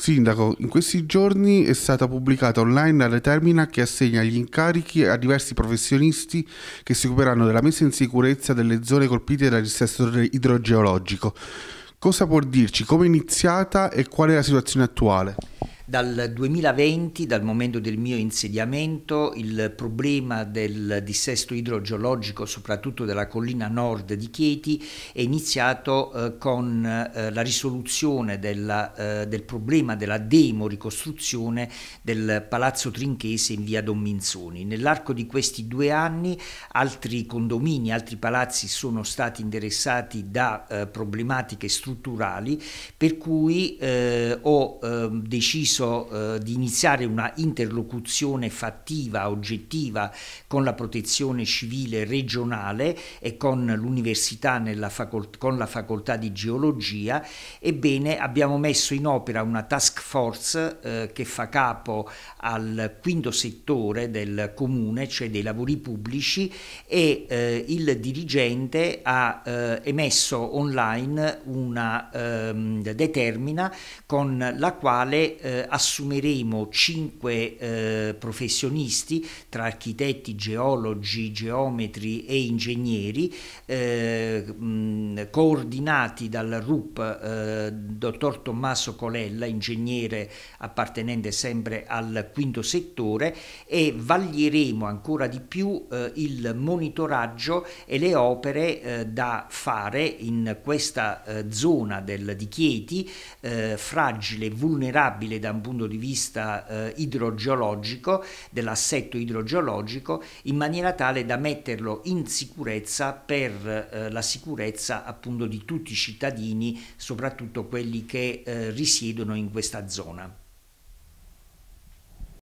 Sindaco, in questi giorni è stata pubblicata online la determina che assegna gli incarichi a diversi professionisti che si occuperanno della messa in sicurezza delle zone colpite dal dissesto idrogeologico. Cosa può dirci? Come è iniziata e qual è la situazione attuale? Dal 2020, dal momento del mio insediamento, il problema del dissesto idrogeologico, soprattutto della collina nord di Chieti, è iniziato eh, con eh, la risoluzione della, eh, del problema della demo-ricostruzione del Palazzo Trinchese in via Don Minzoni. Nell'arco di questi due anni altri condomini, altri palazzi sono stati interessati da eh, problematiche strutturali, per cui eh, ho ehm, deciso deciso eh, di iniziare una interlocuzione fattiva, oggettiva con la protezione civile regionale e con l'università nella con la facoltà di geologia, ebbene abbiamo messo in opera una task force eh, che fa capo al quinto settore del comune, cioè dei lavori pubblici e eh, il dirigente ha eh, emesso online una ehm, determina con la quale eh, assumeremo 5 eh, professionisti tra architetti, geologi, geometri e ingegneri eh, mh, coordinati dal RUP eh, dottor Tommaso Colella, ingegnere appartenente sempre al quinto settore e vaglieremo ancora di più eh, il monitoraggio e le opere eh, da fare in questa zona del, di Chieti fragile, vulnerabile da da un punto di vista eh, idrogeologico, dell'assetto idrogeologico, in maniera tale da metterlo in sicurezza per eh, la sicurezza appunto di tutti i cittadini, soprattutto quelli che eh, risiedono in questa zona.